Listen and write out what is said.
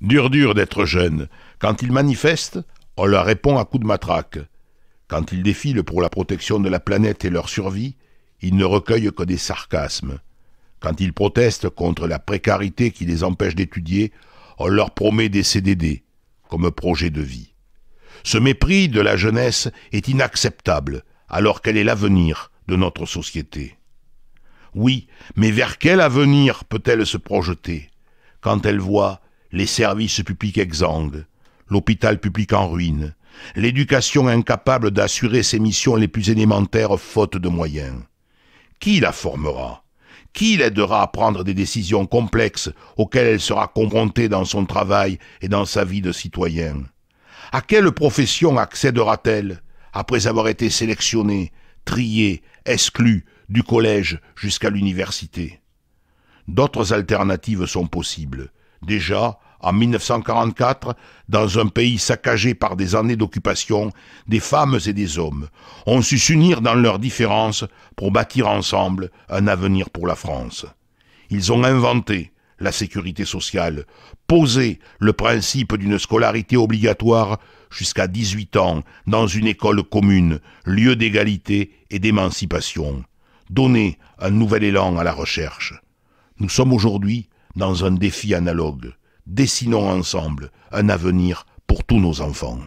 Dur dur d'être jeune. Quand ils manifestent, on leur répond à coups de matraque. Quand ils défilent pour la protection de la planète et leur survie, ils ne recueillent que des sarcasmes. Quand ils protestent contre la précarité qui les empêche d'étudier, on leur promet des CDD comme projet de vie. Ce mépris de la jeunesse est inacceptable alors qu'elle est l'avenir de notre société. Oui, mais vers quel avenir peut-elle se projeter quand elle voit les services publics exsangues, l'hôpital public en ruine, l'éducation incapable d'assurer ses missions les plus élémentaires faute de moyens. Qui la formera Qui l'aidera à prendre des décisions complexes auxquelles elle sera confrontée dans son travail et dans sa vie de citoyen À quelle profession accédera-t-elle après avoir été sélectionnée, triée, exclue du collège jusqu'à l'université D'autres alternatives sont possibles, Déjà, en 1944, dans un pays saccagé par des années d'occupation, des femmes et des hommes ont su s'unir dans leurs différences pour bâtir ensemble un avenir pour la France. Ils ont inventé la sécurité sociale, posé le principe d'une scolarité obligatoire jusqu'à 18 ans dans une école commune, lieu d'égalité et d'émancipation, donné un nouvel élan à la recherche. Nous sommes aujourd'hui dans un défi analogue. Dessinons ensemble un avenir pour tous nos enfants.